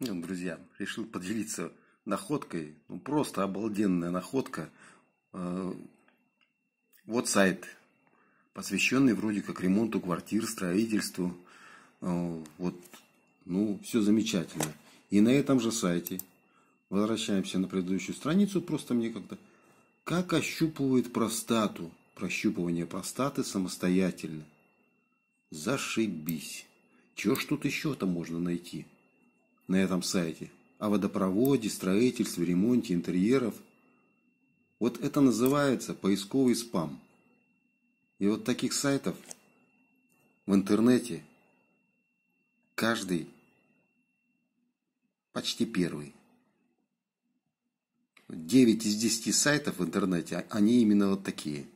Ну, друзья, решил поделиться находкой. Ну, просто обалденная находка. Э, вот сайт, посвященный вроде как ремонту квартир, строительству. Э, вот, ну, все замечательно. И на этом же сайте, возвращаемся на предыдущую страницу, просто мне как-то... Как ощупывает простату? Прощупывание простаты самостоятельно. Зашибись. Чего ж тут еще-то можно найти? на этом сайте, о водопроводе, строительстве, ремонте интерьеров. Вот это называется поисковый спам. И вот таких сайтов в интернете каждый почти первый. 9 из 10 сайтов в интернете, а они именно вот такие –